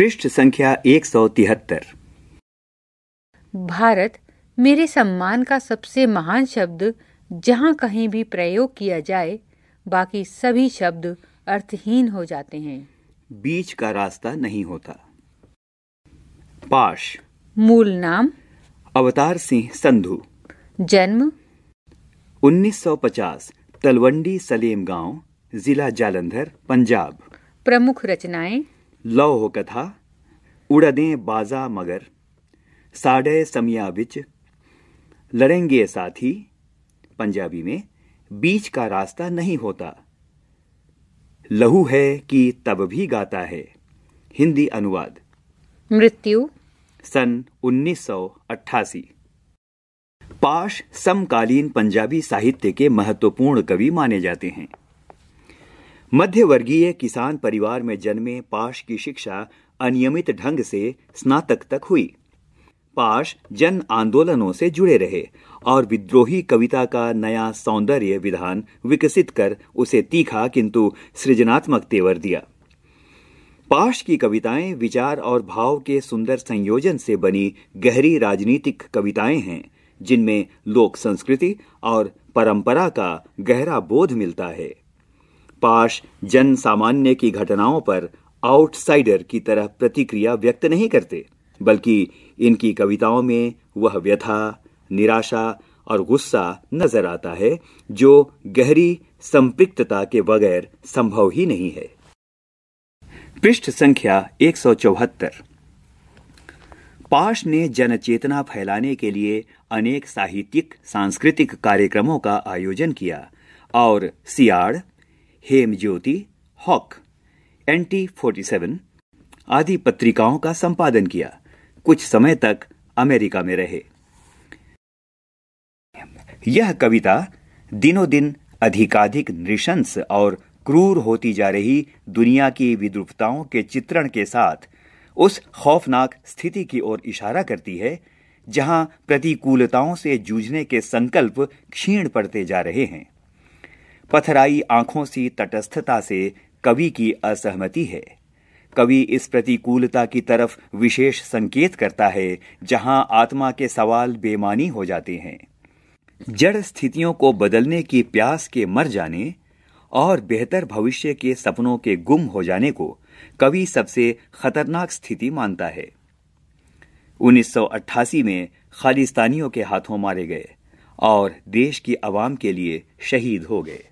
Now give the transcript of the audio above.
पृष्ठ संख्या एक सौ तिहत्तर भारत मेरे सम्मान का सबसे महान शब्द जहाँ कहीं भी प्रयोग किया जाए बाकी सभी शब्द अर्थहीन हो जाते हैं बीच का रास्ता नहीं होता पाश मूल नाम अवतार सिंह संधु जन्म 1950 तलवंडी सलेम गांव जिला जालंधर पंजाब प्रमुख रचनाएं लौ हो कथा उड़दे बाजा मगर साढ़े समिया बिच लड़ेंगे साथी पंजाबी में बीच का रास्ता नहीं होता लहू है कि तब भी गाता है हिंदी अनुवाद मृत्यु सन 1988 पाश समकालीन पंजाबी साहित्य के महत्वपूर्ण कवि माने जाते हैं मध्यवर्गीय किसान परिवार में जन्मे पाश की शिक्षा अनियमित ढंग से स्नातक तक हुई पाश जन आंदोलनों से जुड़े रहे और विद्रोही कविता का नया सौंदर्य विधान विकसित कर उसे तीखा किंतु सृजनात्मक तेवर दिया पाश की कविताएं विचार और भाव के सुंदर संयोजन से बनी गहरी राजनीतिक कविताएं हैं जिनमें लोक संस्कृति और परंपरा का गहरा बोध मिलता है पाश जन सामान्य की घटनाओं पर आउटसाइडर की तरह प्रतिक्रिया व्यक्त नहीं करते बल्कि इनकी कविताओं में वह व्यथा निराशा और गुस्सा नजर आता है जो गहरी संपृक्तता के बगैर संभव ही नहीं है पृष्ठ संख्या एक पाश ने जनचेतना फैलाने के लिए अनेक साहित्यिक सांस्कृतिक कार्यक्रमों का आयोजन किया और सियाड़ हेम ज्योति हॉक फोर्टी 47 आदि पत्रिकाओं का संपादन किया कुछ समय तक अमेरिका में रहे यह कविता दिनों दिन अधिकाधिक नृशंस और क्रूर होती जा रही दुनिया की विद्रुपताओं के चित्रण के साथ उस खौफनाक स्थिति की ओर इशारा करती है जहां प्रतिकूलताओं से जूझने के संकल्प क्षीण पड़ते जा रहे हैं पथराई आंखों सी तटस्थता से कवि की असहमति है कवि इस प्रतिकूलता की तरफ विशेष संकेत करता है जहां आत्मा के सवाल बेमानी हो जाते हैं जड़ स्थितियों को बदलने की प्यास के मर जाने और बेहतर भविष्य के सपनों के गुम हो जाने को कवि सबसे खतरनाक स्थिति मानता है 1988 में खालिस्तानियों के हाथों मारे गए और देश की आवाम के लिए शहीद हो गए